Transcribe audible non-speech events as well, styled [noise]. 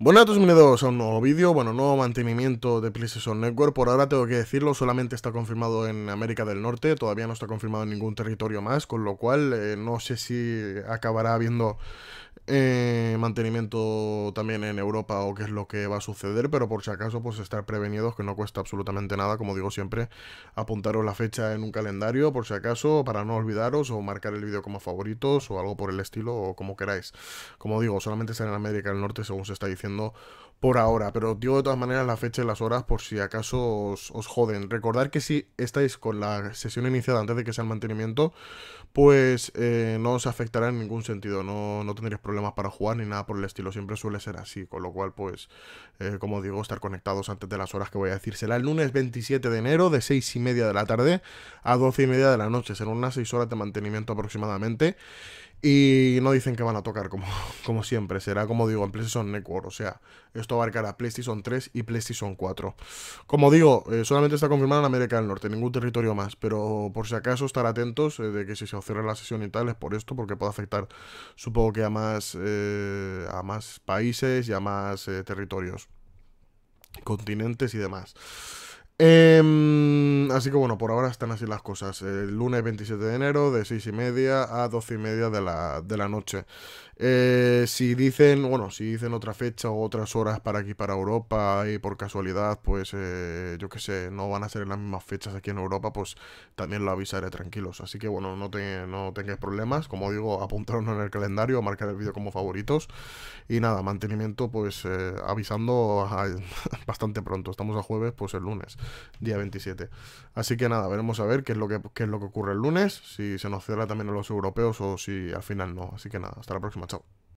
Buenas bienvenidos a un nuevo vídeo, bueno, nuevo mantenimiento de PlayStation Network, por ahora tengo que decirlo, solamente está confirmado en América del Norte, todavía no está confirmado en ningún territorio más, con lo cual eh, no sé si acabará habiendo eh, mantenimiento también en Europa o qué es lo que va a suceder, pero por si acaso pues estar prevenidos que no cuesta absolutamente nada, como digo siempre, apuntaros la fecha en un calendario por si acaso, para no olvidaros o marcar el vídeo como favoritos o algo por el estilo o como queráis. Como digo, solamente está en América del Norte según se está diciendo por ahora, pero digo de todas maneras la fecha y las horas por si acaso os, joden. recordar que si estáis con la sesión iniciada antes de que sea el mantenimiento, pues eh, no os afectará en ningún sentido, no, no, tendréis problemas para jugar ni nada por el estilo, siempre suele ser así, con lo cual pues, eh, como digo, estar conectados antes de las horas que voy a decir. Será el lunes 27 de enero de 6 y media de la tarde a 12 y media de la noche, serán unas 6 horas de mantenimiento aproximadamente. Y no dicen que van a tocar como, [laughs] como siempre. Será como digo en PlayStation Network. O sea, esto abarcará PlayStation 3 y PlayStation 4. Como digo, eh, solamente está confirmado en América del Norte, ningún territorio más. Pero por si acaso estar atentos eh, de que si se cierra la sesión y tal es por esto, porque puede afectar supongo que a más, eh, a más países y a más territorios, continentes y demás. Em, así que bueno, por ahora están así las cosas. El lunes 27 de enero de 6 y media a 12 y media de la, noche. Eh, si dicen, bueno, si dicen otra fecha o otras horas para aquí, para Europa, y por casualidad, pues eh, yo que sé, no van a ser en las mismas fechas aquí en Europa, pues también lo avisaré tranquilos. Así que bueno, no, tengáis problemas. Como digo, [laughs] apuntaros en el calendario, marcar el vídeo como favoritos. Y nada, mantenimiento, pues eh, avisando [laughs] bastante pronto. Estamos a jueves, pues el lunes día 27. Así que nada, veremos a ver qué es lo que, qué es lo que ocurre el lunes, si se nos cierra también a los europeos o si al final no. Así que nada, hasta la próxima, chao.